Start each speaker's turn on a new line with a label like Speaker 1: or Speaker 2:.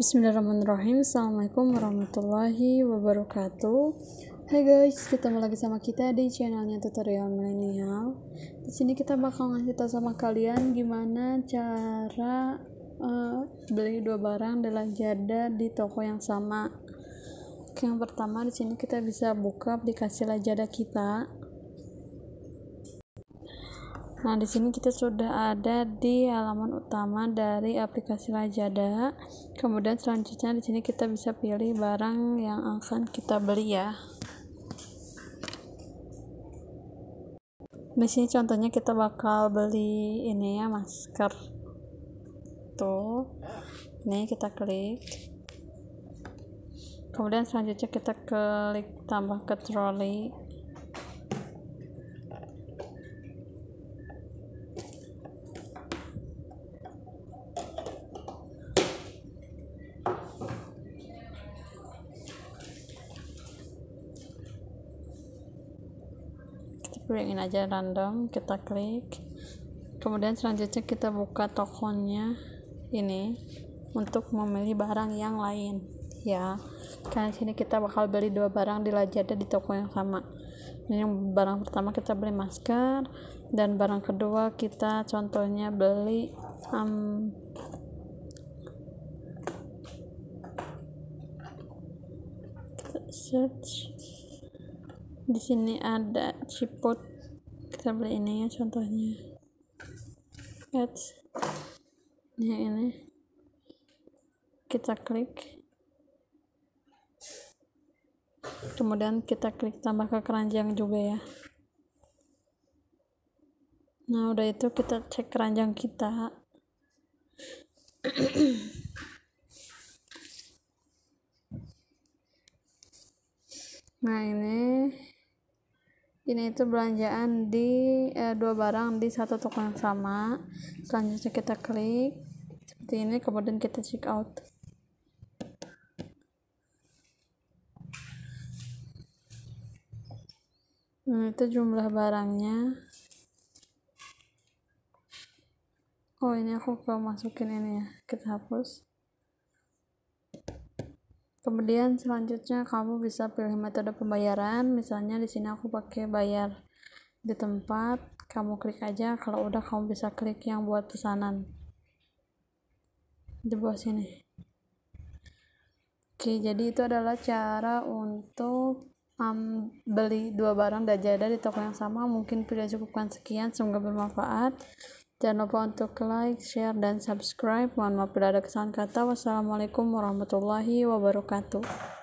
Speaker 1: Bismillahirrahmanirrahim Assalamualaikum warahmatullahi wabarakatuh Hai guys, ketemu lagi sama kita di channelnya tutorial milenial. Di sini kita bakal ngasih tau sama kalian gimana cara uh, beli dua barang dalam jada di toko yang sama. Oke, yang pertama di sini kita bisa buka aplikasi Lazada kita Nah, di sini kita sudah ada di halaman utama dari aplikasi Lazada. Kemudian selanjutnya di sini kita bisa pilih barang yang akan kita beli ya. Di sini contohnya kita bakal beli ini ya masker. Tuh. Ini kita klik. Kemudian selanjutnya kita klik tambah ke troli. in aja random kita klik kemudian selanjutnya kita buka tokonya ini untuk memilih barang yang lain ya karena sini kita bakal beli dua barang di Lazada di toko yang sama ini yang barang pertama kita beli masker dan barang kedua kita contohnya beli um, search di sini ada ciput kita beli ini ya contohnya ads ini ya ini kita klik kemudian kita klik tambah ke keranjang juga ya nah udah itu kita cek keranjang kita nah ini ini itu belanjaan di e, dua barang di satu toko yang sama selanjutnya kita klik seperti ini kemudian kita check out nah itu jumlah barangnya oh ini aku mau masukin ini ya kita hapus kemudian selanjutnya kamu bisa pilih metode pembayaran misalnya di sini aku pakai bayar di tempat kamu klik aja kalau udah kamu bisa klik yang buat pesanan di bawah sini oke jadi itu adalah cara untuk um, beli dua barang dajada di toko yang sama mungkin video cukupkan sekian semoga bermanfaat Jangan lupa untuk like, share, dan subscribe. Mohon maaf bila ada kesalahan kata. Wassalamualaikum warahmatullahi wabarakatuh.